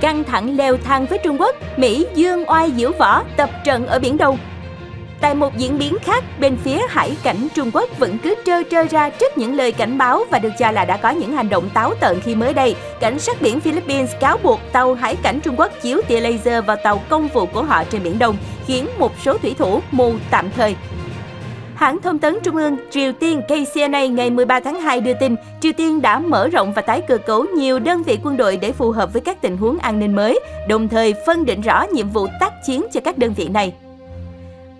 căng thẳng leo thang với Trung Quốc, Mỹ dương oai diễu võ tập trận ở Biển Đông. Tại một diễn biến khác, bên phía hải cảnh Trung Quốc vẫn cứ trơ trơ ra trước những lời cảnh báo và được cho là đã có những hành động táo tợn khi mới đây. Cảnh sát biển Philippines cáo buộc tàu hải cảnh Trung Quốc chiếu tia laser vào tàu công vụ của họ trên Biển Đông, khiến một số thủy thủ mù tạm thời Hãng thông tấn Trung ương Triều Tiên KCNA ngày 13 tháng 2 đưa tin Triều Tiên đã mở rộng và tái cơ cấu nhiều đơn vị quân đội để phù hợp với các tình huống an ninh mới, đồng thời phân định rõ nhiệm vụ tác chiến cho các đơn vị này.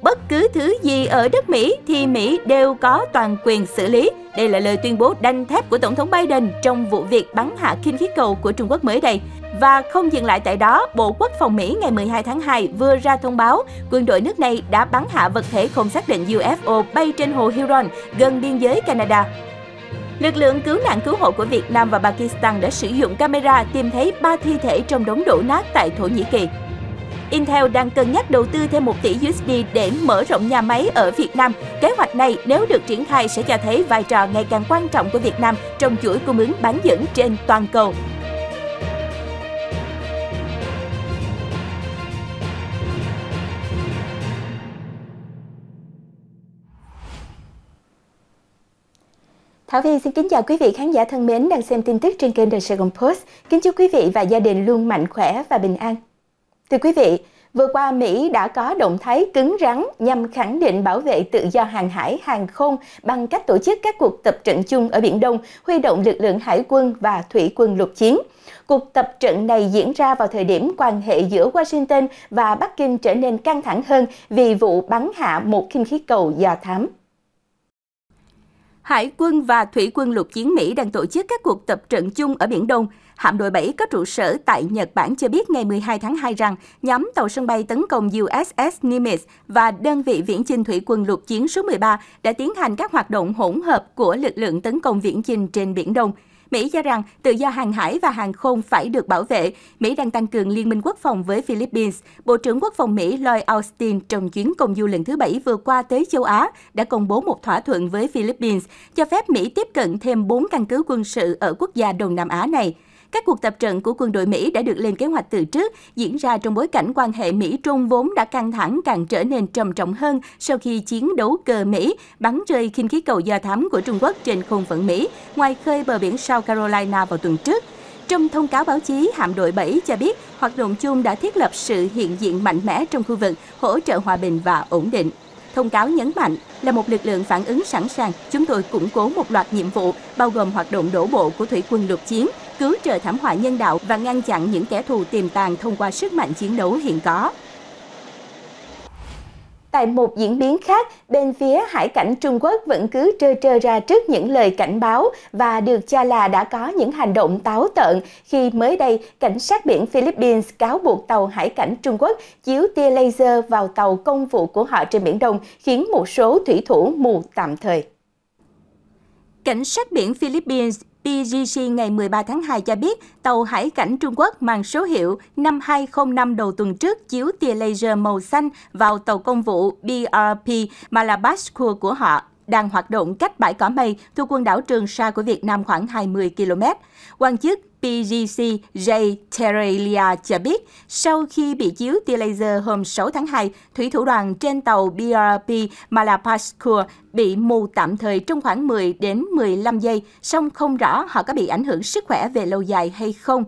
Bất cứ thứ gì ở đất Mỹ thì Mỹ đều có toàn quyền xử lý. Đây là lời tuyên bố đanh thép của Tổng thống Biden trong vụ việc bắn hạ khinh khí cầu của Trung Quốc mới đây. Và không dừng lại tại đó, Bộ Quốc phòng Mỹ ngày 12 tháng 2 vừa ra thông báo quân đội nước này đã bắn hạ vật thể không xác định UFO bay trên hồ Huron gần biên giới Canada. Lực lượng cứu nạn cứu hộ của Việt Nam và Pakistan đã sử dụng camera tìm thấy 3 thi thể trong đống đổ nát tại Thổ Nhĩ Kỳ. Intel đang cân nhắc đầu tư thêm 1 tỷ USD để mở rộng nhà máy ở Việt Nam. Kế hoạch này nếu được triển khai sẽ cho thấy vai trò ngày càng quan trọng của Việt Nam trong chuỗi cung ứng bán dẫn trên toàn cầu. Thảo Vi xin kính chào quý vị khán giả thân mến đang xem tin tức trên kênh The Saigon Post. Kính chúc quý vị và gia đình luôn mạnh khỏe và bình an. Thưa quý vị, vừa qua Mỹ đã có động thái cứng rắn nhằm khẳng định bảo vệ tự do hàng hải, hàng không bằng cách tổ chức các cuộc tập trận chung ở Biển Đông, huy động lực lượng hải quân và thủy quân lục chiến. Cuộc tập trận này diễn ra vào thời điểm quan hệ giữa Washington và Bắc Kinh trở nên căng thẳng hơn vì vụ bắn hạ một khinh khí cầu do thám. Hải quân và Thủy quân lục chiến Mỹ đang tổ chức các cuộc tập trận chung ở Biển Đông. Hạm đội 7 có trụ sở tại Nhật Bản cho biết ngày 12 tháng 2 rằng nhóm tàu sân bay tấn công USS Nimitz và đơn vị viễn chinh thủy quân lục chiến số 13 đã tiến hành các hoạt động hỗn hợp của lực lượng tấn công viễn chinh trên Biển Đông. Mỹ cho rằng tự do hàng hải và hàng không phải được bảo vệ. Mỹ đang tăng cường liên minh quốc phòng với Philippines. Bộ trưởng Quốc phòng Mỹ Lloyd Austin trong chuyến công du lần thứ bảy vừa qua tới châu Á đã công bố một thỏa thuận với Philippines cho phép Mỹ tiếp cận thêm 4 căn cứ quân sự ở quốc gia Đông Nam Á này. Các cuộc tập trận của quân đội Mỹ đã được lên kế hoạch từ trước, diễn ra trong bối cảnh quan hệ Mỹ-Trung vốn đã căng thẳng càng trở nên trầm trọng hơn sau khi chiến đấu cờ Mỹ bắn rơi khinh khí cầu do thám của Trung Quốc trên không phận Mỹ, ngoài khơi bờ biển South Carolina vào tuần trước. Trong thông cáo báo chí, hạm đội 7 cho biết hoạt động chung đã thiết lập sự hiện diện mạnh mẽ trong khu vực, hỗ trợ hòa bình và ổn định. Thông cáo nhấn mạnh là một lực lượng phản ứng sẵn sàng, chúng tôi củng cố một loạt nhiệm vụ bao gồm hoạt động đổ bộ của thủy quân lục chiến, cứu trợ thảm họa nhân đạo và ngăn chặn những kẻ thù tiềm tàng thông qua sức mạnh chiến đấu hiện có. Tại một diễn biến khác, bên phía hải cảnh Trung Quốc vẫn cứ trơ trơ ra trước những lời cảnh báo và được cho là đã có những hành động táo tợn khi mới đây cảnh sát biển Philippines cáo buộc tàu hải cảnh Trung Quốc chiếu tia laser vào tàu công vụ của họ trên Biển Đông khiến một số thủy thủ mù tạm thời. Cảnh sát biển Philippines PGC ngày 13 tháng 2 cho biết tàu hải cảnh Trung Quốc mang số hiệu 5205 đầu tuần trước chiếu tia laser màu xanh vào tàu công vụ BRP Malabaskur của họ đang hoạt động cách bãi cỏ mây thuộc quần đảo Trường Sa của Việt Nam khoảng 20 km. Quan chức PGC J. Terelia cho biết, sau khi bị chiếu tia laser hôm 6 tháng 2, thủy thủ đoàn trên tàu BRP Malapascua bị mù tạm thời trong khoảng 10 đến 15 giây, song không rõ họ có bị ảnh hưởng sức khỏe về lâu dài hay không.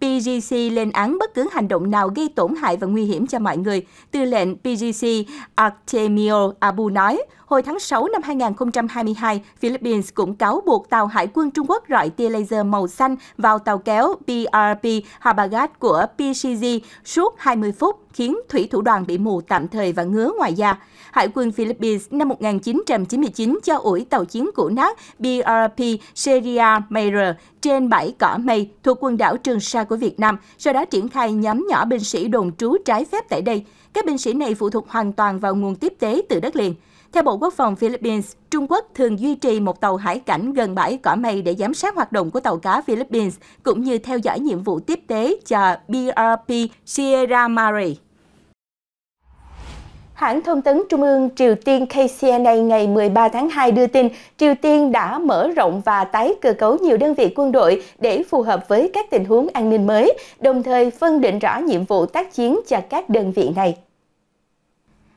PGC lên án bất cứ hành động nào gây tổn hại và nguy hiểm cho mọi người. Tư lệnh PGC Artemio Abu nói, Hồi tháng 6 năm 2022, Philippines cũng cáo buộc tàu Hải quân Trung Quốc rọi tia laser màu xanh vào tàu kéo BRP Habagat của PCG suốt 20 phút khiến thủy thủ đoàn bị mù tạm thời và ngứa ngoài da. Hải quân Philippines năm 1999 cho ủi tàu chiến cũ nát BRP Seria Mayer trên bãi cỏ mây thuộc quần đảo Trường Sa của Việt Nam, sau đó triển khai nhóm nhỏ binh sĩ đồn trú trái phép tại đây. Các binh sĩ này phụ thuộc hoàn toàn vào nguồn tiếp tế từ đất liền. Theo Bộ Quốc phòng Philippines, Trung Quốc thường duy trì một tàu hải cảnh gần bãi Cỏ Mây để giám sát hoạt động của tàu cá Philippines, cũng như theo dõi nhiệm vụ tiếp tế cho BRP Sierra Mare. Hãng thông tấn Trung ương Triều Tiên KCNA ngày 13 tháng 2 đưa tin Triều Tiên đã mở rộng và tái cơ cấu nhiều đơn vị quân đội để phù hợp với các tình huống an ninh mới, đồng thời phân định rõ nhiệm vụ tác chiến cho các đơn vị này.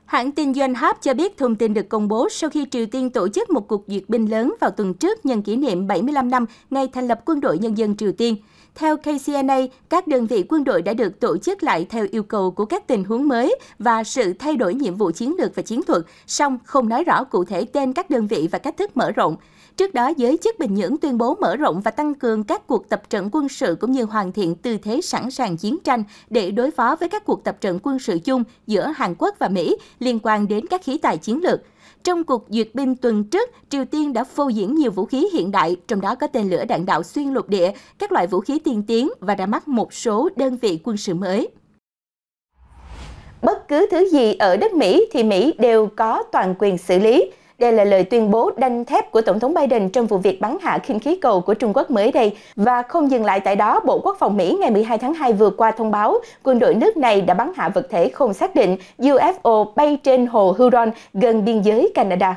Hãng tin Doanh Yonhap cho biết thông tin được công bố sau khi Triều Tiên tổ chức một cuộc duyệt binh lớn vào tuần trước nhân kỷ niệm 75 năm ngày thành lập Quân đội Nhân dân Triều Tiên. Theo KCNA, các đơn vị quân đội đã được tổ chức lại theo yêu cầu của các tình huống mới và sự thay đổi nhiệm vụ chiến lược và chiến thuật, song không nói rõ cụ thể tên các đơn vị và cách thức mở rộng. Trước đó, giới chức Bình Nhưỡng tuyên bố mở rộng và tăng cường các cuộc tập trận quân sự cũng như hoàn thiện tư thế sẵn sàng chiến tranh để đối phó với các cuộc tập trận quân sự chung giữa Hàn Quốc và Mỹ liên quan đến các khí tài chiến lược. Trong cuộc duyệt binh tuần trước, Triều Tiên đã phô diễn nhiều vũ khí hiện đại, trong đó có tên lửa đạn đạo xuyên lục địa, các loại vũ khí tiên tiến và ra mắt một số đơn vị quân sự mới. Bất cứ thứ gì ở đất Mỹ thì Mỹ đều có toàn quyền xử lý. Đây là lời tuyên bố đanh thép của Tổng thống Biden trong vụ việc bắn hạ khinh khí cầu của Trung Quốc mới đây. Và không dừng lại tại đó, Bộ Quốc phòng Mỹ ngày 12 tháng 2 vừa qua thông báo quân đội nước này đã bắn hạ vật thể không xác định UFO bay trên hồ Huron gần biên giới Canada.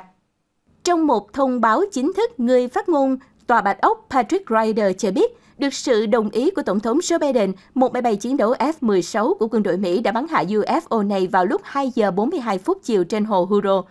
Trong một thông báo chính thức, người phát ngôn Tòa Bạch Ốc Patrick Ryder cho biết, được sự đồng ý của Tổng thống Joe Biden, một máy bay chiến đấu F-16 của quân đội Mỹ đã bắn hạ UFO này vào lúc 2 giờ 42 phút chiều trên hồ Huron.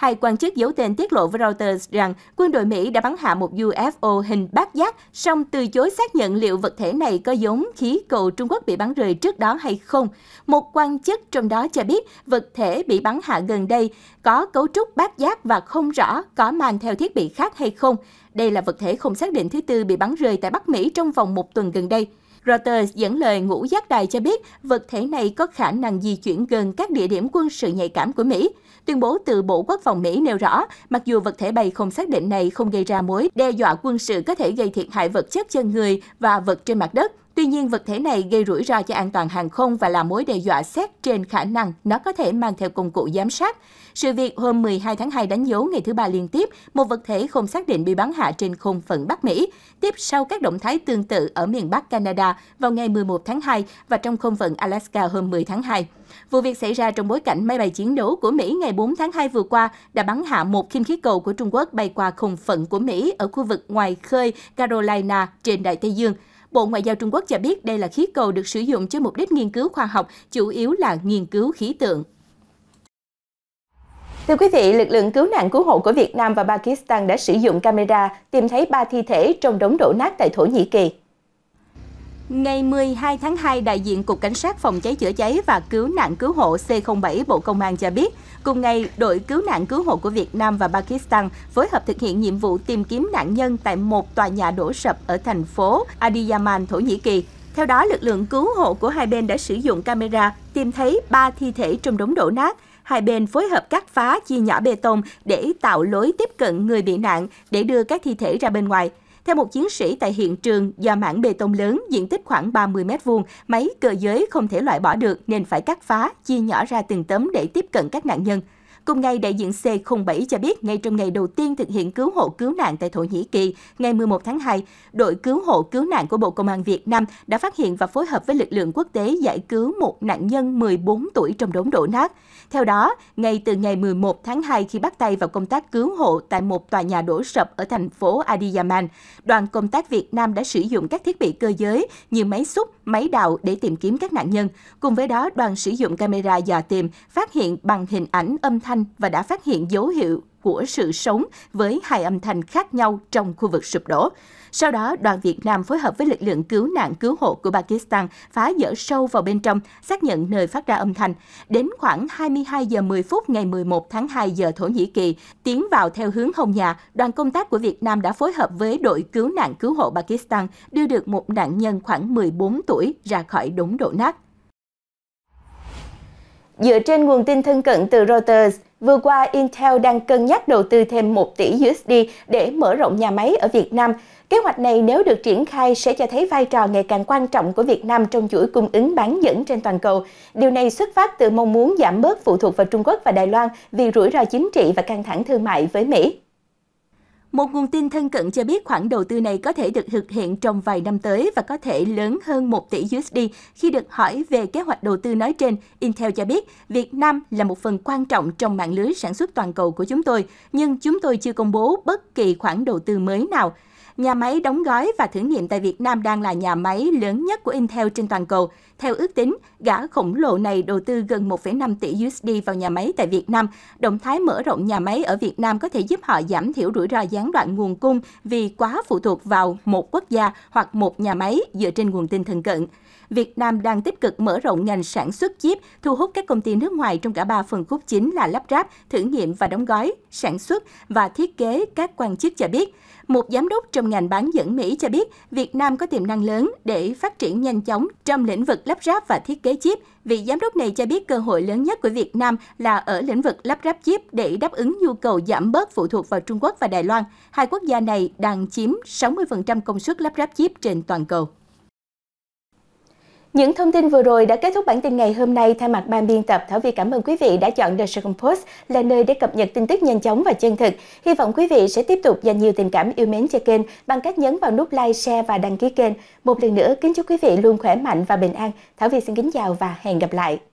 Hai quan chức giấu tên tiết lộ với Reuters rằng quân đội Mỹ đã bắn hạ một UFO hình bát giác, song từ chối xác nhận liệu vật thể này có giống khí cầu Trung Quốc bị bắn rơi trước đó hay không. Một quan chức trong đó cho biết vật thể bị bắn hạ gần đây có cấu trúc bát giác và không rõ có mang theo thiết bị khác hay không. Đây là vật thể không xác định thứ tư bị bắn rơi tại Bắc Mỹ trong vòng một tuần gần đây. Reuters dẫn lời ngũ giác đài cho biết vật thể này có khả năng di chuyển gần các địa điểm quân sự nhạy cảm của Mỹ. Tuyên bố từ Bộ Quốc phòng Mỹ nêu rõ, mặc dù vật thể bay không xác định này không gây ra mối đe dọa quân sự có thể gây thiệt hại vật chất cho người và vật trên mặt đất, Tuy nhiên, vật thể này gây rủi ro cho an toàn hàng không và là mối đe dọa xét trên khả năng nó có thể mang theo công cụ giám sát. Sự việc hôm 12 tháng 2 đánh dấu ngày thứ ba liên tiếp, một vật thể không xác định bị bắn hạ trên không phận Bắc Mỹ, tiếp sau các động thái tương tự ở miền Bắc Canada vào ngày 11 tháng 2 và trong không phận Alaska hôm 10 tháng 2. Vụ việc xảy ra trong bối cảnh máy bay chiến đấu của Mỹ ngày 4 tháng 2 vừa qua đã bắn hạ một khinh khí cầu của Trung Quốc bay qua không phận của Mỹ ở khu vực ngoài khơi Carolina trên Đại Tây Dương – Bộ Ngoại giao Trung Quốc cho biết đây là khí cầu được sử dụng cho mục đích nghiên cứu khoa học, chủ yếu là nghiên cứu khí tượng. Thưa quý vị, lực lượng cứu nạn cứu hộ của Việt Nam và Pakistan đã sử dụng camera tìm thấy ba thi thể trong đống đổ nát tại Thổ Nhĩ Kỳ. Ngày 12 tháng 2, đại diện Cục Cảnh sát Phòng cháy chữa cháy và Cứu nạn Cứu hộ C07 Bộ Công an cho biết, cùng ngày, đội cứu nạn cứu hộ của Việt Nam và Pakistan phối hợp thực hiện nhiệm vụ tìm kiếm nạn nhân tại một tòa nhà đổ sập ở thành phố Adiyaman, Thổ Nhĩ Kỳ. Theo đó, lực lượng cứu hộ của hai bên đã sử dụng camera tìm thấy 3 thi thể trong đống đổ nát. Hai bên phối hợp cắt phá chia nhỏ bê tông để tạo lối tiếp cận người bị nạn để đưa các thi thể ra bên ngoài. Theo một chiến sĩ tại hiện trường, do mảng bê tông lớn, diện tích khoảng 30 m2, máy cơ giới không thể loại bỏ được nên phải cắt phá, chia nhỏ ra từng tấm để tiếp cận các nạn nhân. Cùng ngày, đại diện C07 cho biết ngay trong ngày đầu tiên thực hiện cứu hộ cứu nạn tại Thổ Nhĩ Kỳ, ngày 11 tháng 2, đội cứu hộ cứu nạn của Bộ Công an Việt Nam đã phát hiện và phối hợp với lực lượng quốc tế giải cứu một nạn nhân 14 tuổi trong đống đổ nát. Theo đó, ngay từ ngày 11 tháng 2 khi bắt tay vào công tác cứu hộ tại một tòa nhà đổ sập ở thành phố Adiyaman, đoàn công tác Việt Nam đã sử dụng các thiết bị cơ giới như máy xúc, máy đào để tìm kiếm các nạn nhân. Cùng với đó, đoàn sử dụng camera dò tìm, phát hiện bằng hình ảnh, âm thanh và đã phát hiện dấu hiệu của sự sống với hai âm thanh khác nhau trong khu vực sụp đổ. Sau đó, đoàn Việt Nam phối hợp với lực lượng cứu nạn cứu hộ của Pakistan phá dỡ sâu vào bên trong, xác nhận nơi phát ra âm thanh. Đến khoảng 22 giờ 10 phút ngày 11 tháng 2 giờ Thổ Nhĩ Kỳ, tiến vào theo hướng Hồng Nhà, đoàn công tác của Việt Nam đã phối hợp với đội cứu nạn cứu hộ Pakistan đưa được một nạn nhân khoảng 14 tuổi ra khỏi đống đổ nát. Dựa trên nguồn tin thân cận từ Reuters, Vừa qua, Intel đang cân nhắc đầu tư thêm 1 tỷ USD để mở rộng nhà máy ở Việt Nam. Kế hoạch này nếu được triển khai sẽ cho thấy vai trò ngày càng quan trọng của Việt Nam trong chuỗi cung ứng bán dẫn trên toàn cầu. Điều này xuất phát từ mong muốn giảm bớt phụ thuộc vào Trung Quốc và Đài Loan vì rủi ro chính trị và căng thẳng thương mại với Mỹ. Một nguồn tin thân cận cho biết khoản đầu tư này có thể được thực hiện trong vài năm tới và có thể lớn hơn 1 tỷ USD. Khi được hỏi về kế hoạch đầu tư nói trên, Intel cho biết Việt Nam là một phần quan trọng trong mạng lưới sản xuất toàn cầu của chúng tôi, nhưng chúng tôi chưa công bố bất kỳ khoản đầu tư mới nào. Nhà máy đóng gói và thử nghiệm tại Việt Nam đang là nhà máy lớn nhất của Intel trên toàn cầu. Theo ước tính, gã khổng lồ này đầu tư gần 1,5 tỷ USD vào nhà máy tại Việt Nam. Động thái mở rộng nhà máy ở Việt Nam có thể giúp họ giảm thiểu rủi ro gián đoạn nguồn cung vì quá phụ thuộc vào một quốc gia hoặc một nhà máy dựa trên nguồn tin thân cận. Việt Nam đang tích cực mở rộng ngành sản xuất chip, thu hút các công ty nước ngoài trong cả ba phần khúc chính là lắp ráp, thử nghiệm và đóng gói, sản xuất và thiết kế, các quan chức cho biết. Một giám đốc trong ngành bán dẫn Mỹ cho biết Việt Nam có tiềm năng lớn để phát triển nhanh chóng trong lĩnh vực lắp ráp và thiết kế chip. Vị giám đốc này cho biết cơ hội lớn nhất của Việt Nam là ở lĩnh vực lắp ráp chip để đáp ứng nhu cầu giảm bớt phụ thuộc vào Trung Quốc và Đài Loan. Hai quốc gia này đang chiếm 60% công suất lắp ráp chip trên toàn cầu. Những thông tin vừa rồi đã kết thúc bản tin ngày hôm nay. Thay mặt ban biên tập, Thảo Vi cảm ơn quý vị đã chọn The Second Post là nơi để cập nhật tin tức nhanh chóng và chân thực. Hy vọng quý vị sẽ tiếp tục dành nhiều tình cảm yêu mến cho kênh bằng cách nhấn vào nút like, share và đăng ký kênh. Một lần nữa, kính chúc quý vị luôn khỏe mạnh và bình an. Thảo Vi xin kính chào và hẹn gặp lại.